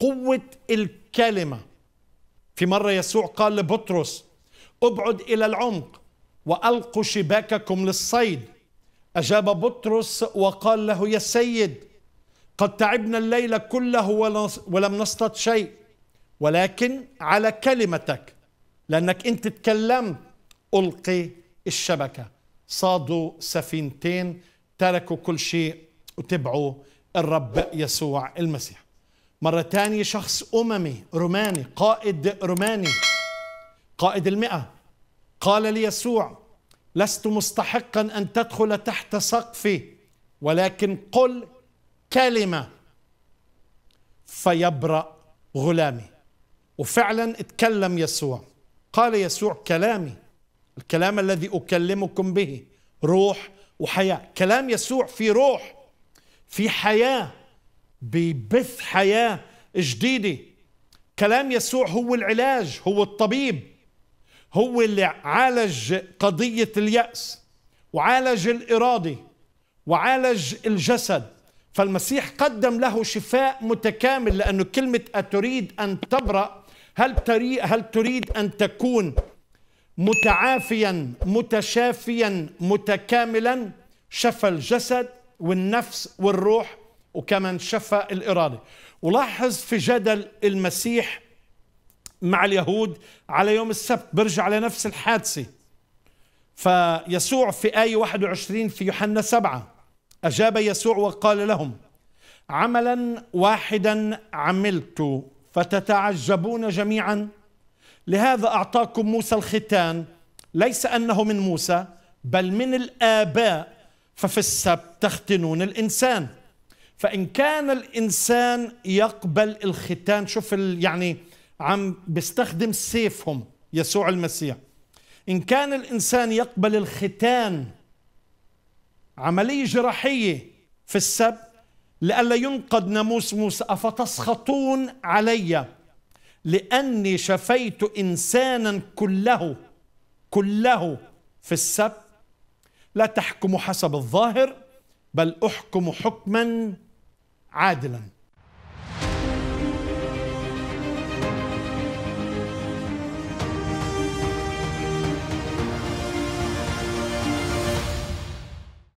قوة الكلمة في مرة يسوع قال لبطرس ابعد إلى العمق وألقوا شباككم للصيد أجاب بطرس وقال له يا سيد قد تعبنا الليل كله ولم نصطد شيء ولكن على كلمتك لأنك أنت تكلمت ألقي الشبكة صادوا سفينتين تركوا كل شيء وتبعوا الرب يسوع المسيح مرة تانية شخص أممي روماني قائد روماني قائد المئة قال ليسوع لست مستحقا أن تدخل تحت سقفي ولكن قل كلمة فيبرأ غلامي وفعلا اتكلم يسوع قال يسوع كلامي الكلام الذي أكلمكم به روح وحياة كلام يسوع في روح في حياة ببث حياه جديده كلام يسوع هو العلاج هو الطبيب هو اللي عالج قضيه الياس وعالج الاراده وعالج الجسد فالمسيح قدم له شفاء متكامل لانه كلمه اتريد ان تبرأ هل هل تريد ان تكون متعافيا متشافيا متكاملا شفى الجسد والنفس والروح وكمان شفى الإرادة ولاحظ في جدل المسيح مع اليهود على يوم السبت برجع لنفس الحادثة فيسوع في آية 21 في يوحنا 7 أجاب يسوع وقال لهم عملا واحدا عملت فتتعجبون جميعا لهذا أعطاكم موسى الختان ليس أنه من موسى بل من الآباء ففي السبت تختنون الإنسان فإن كان الإنسان يقبل الختان شوف يعني عم بيستخدم سيفهم يسوع المسيح إن كان الإنسان يقبل الختان عملية جراحية في السب لئلا ينقض ناموس موسى أفتسخطون علي لأني شفيت إنسانا كله كله في السب لا تحكموا حسب الظاهر بل أحكم حكما عادلا